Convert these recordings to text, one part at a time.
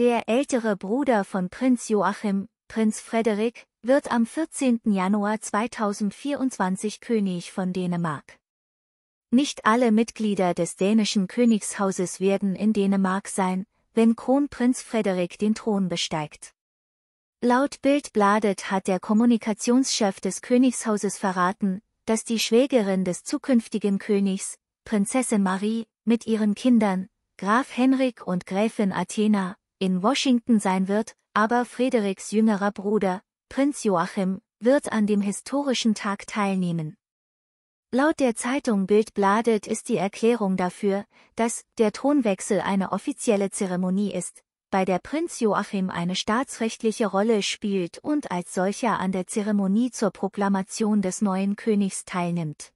Der ältere Bruder von Prinz Joachim, Prinz Frederik, wird am 14. Januar 2024 König von Dänemark. Nicht alle Mitglieder des dänischen Königshauses werden in Dänemark sein, wenn Kronprinz Frederik den Thron besteigt. Laut Bildbladet hat der Kommunikationschef des Königshauses verraten, dass die Schwägerin des zukünftigen Königs, Prinzessin Marie, mit ihren Kindern, Graf Henrik und Gräfin Athena, in Washington sein wird, aber Frederiks jüngerer Bruder, Prinz Joachim, wird an dem historischen Tag teilnehmen. Laut der Zeitung Bild Bladet ist die Erklärung dafür, dass der Thronwechsel eine offizielle Zeremonie ist, bei der Prinz Joachim eine staatsrechtliche Rolle spielt und als solcher an der Zeremonie zur Proklamation des neuen Königs teilnimmt.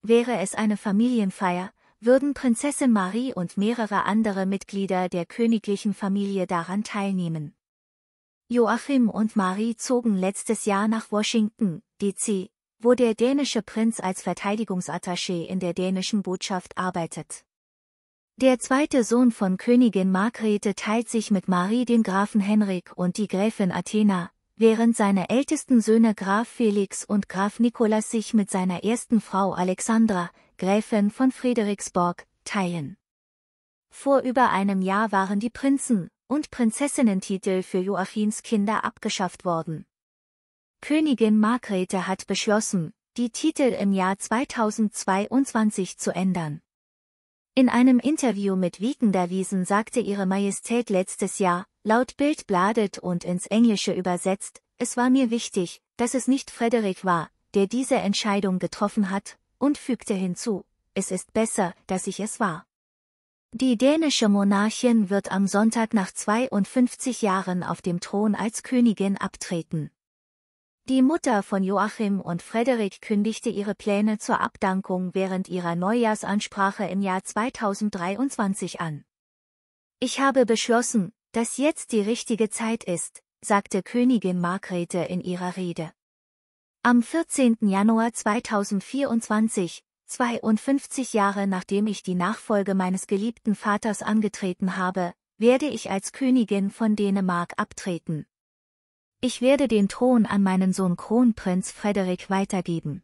Wäre es eine Familienfeier, würden Prinzessin Marie und mehrere andere Mitglieder der königlichen Familie daran teilnehmen. Joachim und Marie zogen letztes Jahr nach Washington, D.C., wo der dänische Prinz als Verteidigungsattaché in der dänischen Botschaft arbeitet. Der zweite Sohn von Königin Margrethe teilt sich mit Marie den Grafen Henrik und die Gräfin Athena, während seine ältesten Söhne Graf Felix und Graf Nikolas sich mit seiner ersten Frau Alexandra, Gräfin von Frederiksborg, teilen. Vor über einem Jahr waren die Prinzen- und Prinzessinnentitel für Joachims Kinder abgeschafft worden. Königin Margrethe hat beschlossen, die Titel im Jahr 2022 zu ändern. In einem Interview mit Wiegender Wiesen sagte ihre Majestät letztes Jahr, laut Bild bladet und ins Englische übersetzt, es war mir wichtig, dass es nicht Frederik war, der diese Entscheidung getroffen hat, und fügte hinzu, es ist besser, dass ich es war. Die dänische Monarchin wird am Sonntag nach 52 Jahren auf dem Thron als Königin abtreten. Die Mutter von Joachim und Frederik kündigte ihre Pläne zur Abdankung während ihrer Neujahrsansprache im Jahr 2023 an. Ich habe beschlossen, dass jetzt die richtige Zeit ist, sagte Königin Margrethe in ihrer Rede. Am 14. Januar 2024, 52 Jahre nachdem ich die Nachfolge meines geliebten Vaters angetreten habe, werde ich als Königin von Dänemark abtreten. Ich werde den Thron an meinen Sohn Kronprinz Frederik weitergeben.